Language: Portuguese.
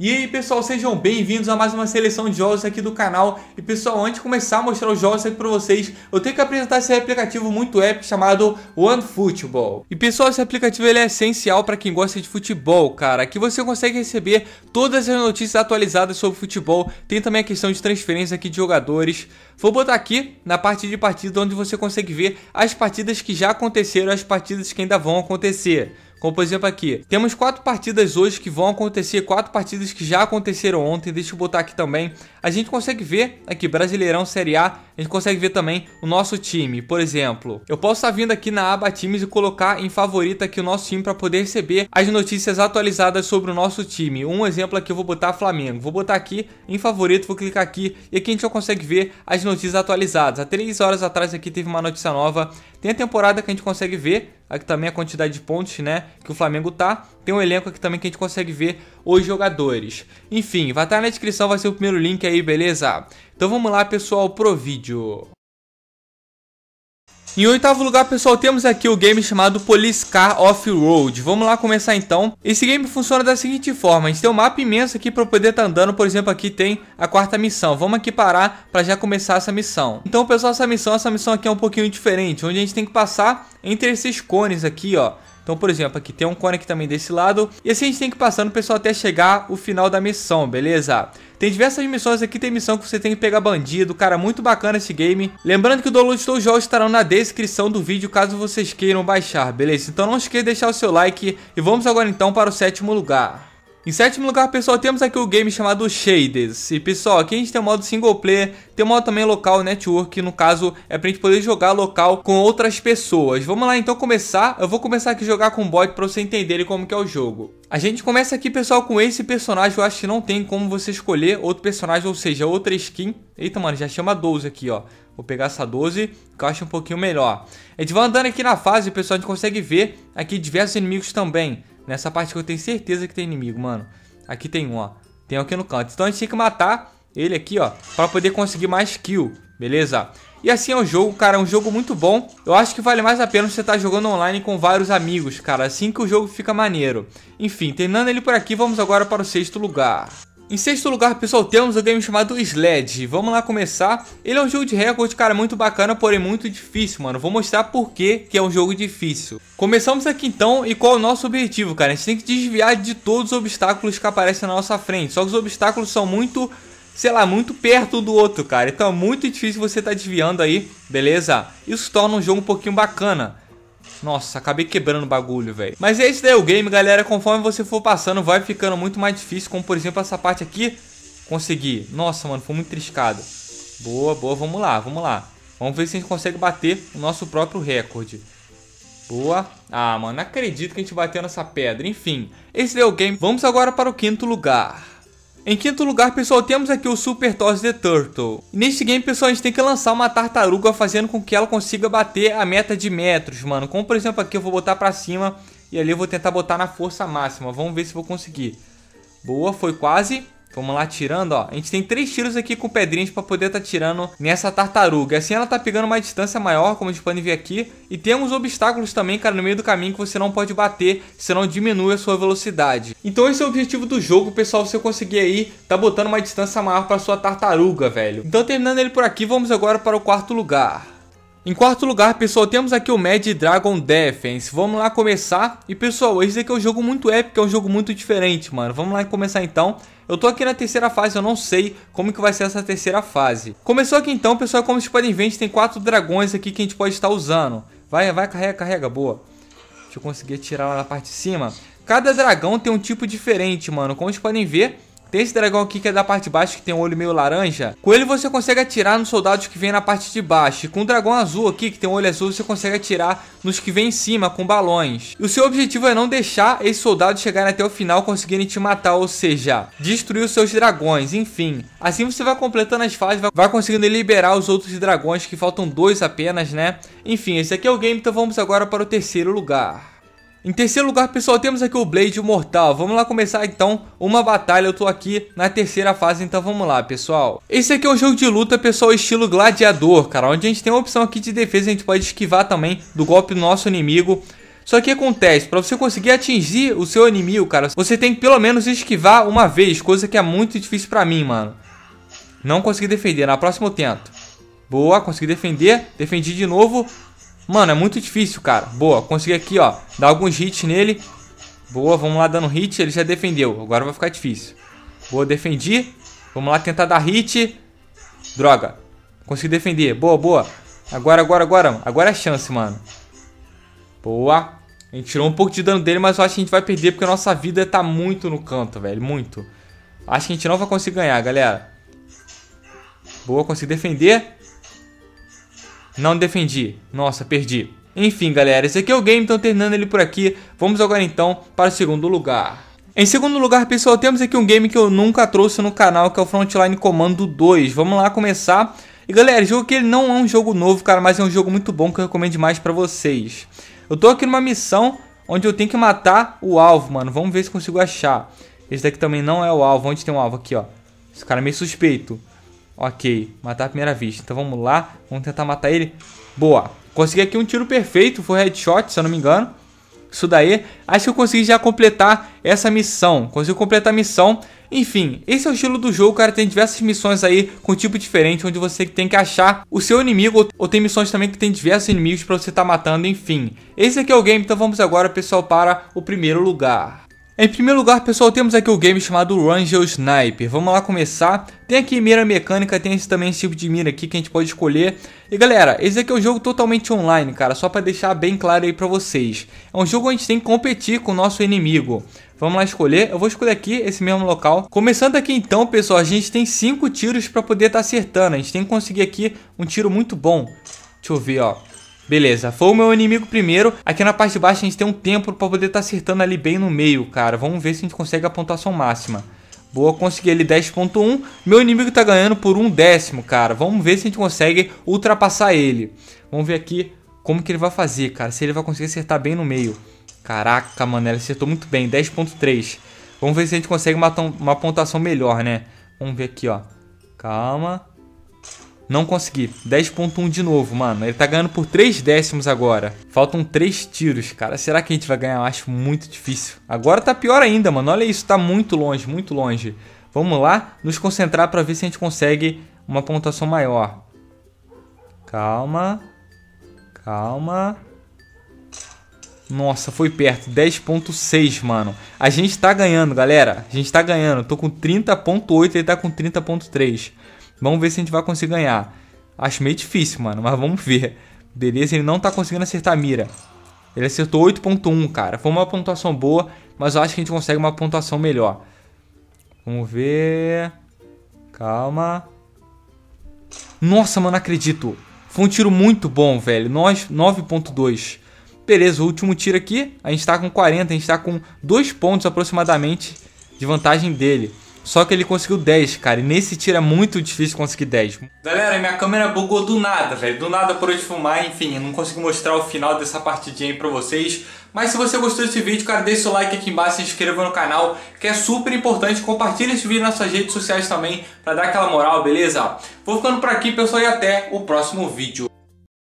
E aí pessoal, sejam bem-vindos a mais uma seleção de jogos aqui do canal. E pessoal, antes de começar a mostrar os jogos aqui para vocês, eu tenho que apresentar esse aplicativo muito épico chamado OneFootball. E pessoal, esse aplicativo ele é essencial para quem gosta de futebol, cara. Aqui você consegue receber todas as notícias atualizadas sobre futebol. Tem também a questão de transferência aqui de jogadores. Vou botar aqui na parte de partida onde você consegue ver as partidas que já aconteceram, as partidas que ainda vão acontecer. Como por exemplo aqui, temos quatro partidas hoje que vão acontecer, quatro partidas que já aconteceram ontem, deixa eu botar aqui também. A gente consegue ver aqui Brasileirão Série A, a gente consegue ver também o nosso time. Por exemplo, eu posso estar vindo aqui na aba times e colocar em favorita aqui o nosso time para poder receber as notícias atualizadas sobre o nosso time. Um exemplo aqui eu vou botar Flamengo. Vou botar aqui em favorito, vou clicar aqui e aqui a gente já consegue ver as notícias atualizadas. Há três horas atrás aqui teve uma notícia nova. Tem a temporada que a gente consegue ver aqui também a quantidade de pontos, né, que o Flamengo tá. Tem um elenco aqui também que a gente consegue ver os jogadores. Enfim, vai estar na descrição, vai ser o primeiro link aí, beleza? Então vamos lá, pessoal, pro vídeo. Em oitavo lugar, pessoal, temos aqui o game chamado Police Car Off-Road. Vamos lá começar então. Esse game funciona da seguinte forma. A gente tem um mapa imenso aqui para poder estar tá andando. Por exemplo, aqui tem a quarta missão. Vamos aqui parar para já começar essa missão. Então, pessoal, essa missão, essa missão aqui é um pouquinho diferente. Onde a gente tem que passar entre esses cones aqui, ó. Então, por exemplo, aqui tem um cone aqui também desse lado. E assim a gente tem que ir passando, pessoal, até chegar o final da missão, beleza? Tem diversas missões aqui, tem missão que você tem que pegar bandido, cara, muito bacana esse game. Lembrando que o download dos jogos estarão na descrição do vídeo, caso vocês queiram baixar, beleza? Então não esqueça de deixar o seu like e vamos agora então para o sétimo lugar. Em sétimo lugar, pessoal, temos aqui o game chamado Shaders. E, pessoal, aqui a gente tem o modo single player, tem o modo também local network, que no caso é pra gente poder jogar local com outras pessoas. Vamos lá, então, começar. Eu vou começar aqui a jogar com bot pra vocês entenderem como que é o jogo. A gente começa aqui, pessoal, com esse personagem. Eu acho que não tem como você escolher outro personagem, ou seja, outra skin. Eita, mano, já chama 12 aqui, ó. Vou pegar essa 12, que eu acho um pouquinho melhor. A gente vai andando aqui na fase, pessoal, a gente consegue ver aqui diversos inimigos também. Nessa parte que eu tenho certeza que tem inimigo, mano. Aqui tem um, ó. Tem um aqui no canto. Então a gente tem que matar ele aqui, ó. Pra poder conseguir mais kill, beleza? E assim é o jogo, cara, é um jogo muito bom. Eu acho que vale mais a pena você estar tá jogando online com vários amigos, cara. Assim que o jogo fica maneiro. Enfim, terminando ele por aqui, vamos agora para o sexto lugar. Em sexto lugar, pessoal, temos um game chamado Sled. Vamos lá começar. Ele é um jogo de recorde, cara, muito bacana, porém muito difícil, mano. Vou mostrar por que é um jogo difícil. Começamos aqui então, e qual é o nosso objetivo, cara? A gente tem que desviar de todos os obstáculos que aparecem na nossa frente. Só que os obstáculos são muito, sei lá, muito perto do outro, cara. Então é muito difícil você estar tá desviando aí, beleza? Isso torna um jogo um pouquinho bacana. Nossa, acabei quebrando o bagulho, velho. Mas esse é daí é o game, galera. Conforme você for passando, vai ficando muito mais difícil. Como, por exemplo, essa parte aqui. Consegui. Nossa, mano, foi muito triscado. Boa, boa. Vamos lá, vamos lá. Vamos ver se a gente consegue bater o nosso próprio recorde. Boa. Ah, mano, acredito que a gente bateu nessa pedra. Enfim, esse é o game. Vamos agora para o quinto lugar. Em quinto lugar, pessoal, temos aqui o Super Toss the Turtle. neste game, pessoal, a gente tem que lançar uma tartaruga fazendo com que ela consiga bater a meta de metros, mano. Como, por exemplo, aqui eu vou botar pra cima e ali eu vou tentar botar na força máxima. Vamos ver se vou conseguir. Boa, foi quase. Vamos lá tirando, ó. A gente tem três tiros aqui com pedrinhas para poder tá tirando nessa tartaruga. Assim ela tá pegando uma distância maior, como gente pode ver aqui. E tem alguns obstáculos também, cara, no meio do caminho que você não pode bater, senão diminui a sua velocidade. Então esse é o objetivo do jogo, pessoal. Você conseguir aí tá botando uma distância maior para sua tartaruga, velho. Então terminando ele por aqui, vamos agora para o quarto lugar. Em quarto lugar, pessoal, temos aqui o Mad Dragon Defense. Vamos lá começar. E, pessoal, esse aqui é um jogo muito épico, é um jogo muito diferente, mano. Vamos lá começar, então. Eu tô aqui na terceira fase, eu não sei como que vai ser essa terceira fase. Começou aqui então, pessoal, como vocês podem ver, a gente tem quatro dragões aqui que a gente pode estar usando. Vai, vai, carrega, carrega, boa. Deixa eu conseguir tirar lá na parte de cima. Cada dragão tem um tipo diferente, mano. Como vocês podem ver, tem esse dragão aqui que é da parte de baixo, que tem um olho meio laranja. Com ele você consegue atirar nos soldados que vem na parte de baixo. E com o dragão azul aqui, que tem um olho azul, você consegue atirar nos que vem em cima com balões. E o seu objetivo é não deixar esses soldados chegarem até o final conseguirem te matar, ou seja, destruir os seus dragões, enfim. Assim você vai completando as fases, vai conseguindo liberar os outros dragões, que faltam dois apenas, né? Enfim, esse aqui é o game, então vamos agora para o terceiro lugar. Em terceiro lugar, pessoal, temos aqui o Blade Mortal. Vamos lá começar, então, uma batalha. Eu tô aqui na terceira fase, então vamos lá, pessoal. Esse aqui é um jogo de luta, pessoal, estilo gladiador, cara. Onde a gente tem uma opção aqui de defesa, a gente pode esquivar também do golpe do nosso inimigo. Só que acontece, para você conseguir atingir o seu inimigo, cara, você tem que pelo menos esquivar uma vez, coisa que é muito difícil para mim, mano. Não consegui defender, na próxima eu tento. Boa, consegui defender, defendi de novo. Mano, é muito difícil, cara. Boa, consegui aqui, ó. Dar alguns hits nele. Boa, vamos lá dando hit. Ele já defendeu. Agora vai ficar difícil. Boa, defendi. Vamos lá tentar dar hit. Droga. Consegui defender. Boa, boa. Agora, agora, agora. Agora é a chance, mano. Boa. A gente tirou um pouco de dano dele, mas eu acho que a gente vai perder porque a nossa vida tá muito no canto, velho. Muito. Acho que a gente não vai conseguir ganhar, galera. Boa, consegui defender. Não defendi. Nossa, perdi. Enfim, galera, esse aqui é o game, então terminando ele por aqui. Vamos agora então para o segundo lugar. Em segundo lugar, pessoal, temos aqui um game que eu nunca trouxe no canal, que é o Frontline Commando 2. Vamos lá começar. E galera, jogo que ele não é um jogo novo, cara, mas é um jogo muito bom que eu recomendo demais pra vocês. Eu tô aqui numa missão onde eu tenho que matar o alvo, mano. Vamos ver se consigo achar. Esse daqui também não é o alvo. Onde tem um alvo? Aqui, ó. Esse cara é meio suspeito. Ok, matar à primeira vista. Então vamos lá, vamos tentar matar ele. Boa. Consegui aqui um tiro perfeito, foi headshot, se eu não me engano. Isso daí, acho que eu consegui já completar essa missão. Consegui completar a missão. Enfim, esse é o estilo do jogo, cara. Tem diversas missões aí com tipo diferente, onde você tem que achar o seu inimigo. Ou tem missões também que tem diversos inimigos para você estar tá matando, enfim. Esse aqui é o game, então vamos agora, pessoal, para o primeiro lugar. Em primeiro lugar, pessoal, temos aqui o game chamado Rangel Sniper. Vamos lá começar. Tem aqui mira mecânica, tem esse, também esse tipo de mira aqui que a gente pode escolher. E galera, esse aqui é um jogo totalmente online, cara, só para deixar bem claro aí para vocês. É um jogo onde a gente tem que competir com o nosso inimigo. Vamos lá escolher, eu vou escolher aqui esse mesmo local. Começando aqui então, pessoal, a gente tem 5 tiros para poder estar tá acertando. A gente tem que conseguir aqui um tiro muito bom. Deixa eu ver, ó. Beleza, foi o meu inimigo primeiro. Aqui na parte de baixo a gente tem um tempo pra poder estar tá acertando ali bem no meio, cara. Vamos ver se a gente consegue a pontuação máxima. Boa, consegui ele 10.1. Meu inimigo tá ganhando por um décimo, cara. Vamos ver se a gente consegue ultrapassar ele. Vamos ver aqui como que ele vai fazer, cara. Se ele vai conseguir acertar bem no meio. Caraca, mano, ele acertou muito bem, 10.3. Vamos ver se a gente consegue uma, uma pontuação melhor, né? Vamos ver aqui, ó. Calma. Não consegui. 10.1 de novo, mano. Ele tá ganhando por 3 décimos agora. Faltam 3 tiros, cara. Será que a gente vai ganhar? Eu acho muito difícil. Agora tá pior ainda, mano. Olha isso, tá muito longe, muito longe. Vamos lá nos concentrar para ver se a gente consegue uma pontuação maior. Calma. Calma. Nossa, foi perto. 10.6, mano. A gente tá ganhando, galera. A gente tá ganhando. Tô com 30.8, ele tá com 30.3. Vamos ver se a gente vai conseguir ganhar. Acho meio difícil, mano, mas vamos ver. Beleza, ele não tá conseguindo acertar a mira. Ele acertou 8.1, cara. Foi uma pontuação boa, mas eu acho que a gente consegue uma pontuação melhor. Vamos ver... Calma. Nossa, mano, acredito. Foi um tiro muito bom, velho. 9.2. Beleza, o último tiro aqui. A gente tá com 40, a gente tá com 2 pontos aproximadamente de vantagem dele. Só que ele conseguiu 10, cara. E nesse tiro é muito difícil conseguir 10. Galera, minha câmera bugou do nada, velho. Do nada por de fumar, Enfim, eu não consigo mostrar o final dessa partidinha aí pra vocês. Mas se você gostou desse vídeo, cara, deixa o like aqui embaixo, se inscreva no canal, que é super importante. Compartilha esse vídeo nas suas redes sociais também, pra dar aquela moral, beleza? Vou ficando por aqui, pessoal, e até o próximo vídeo.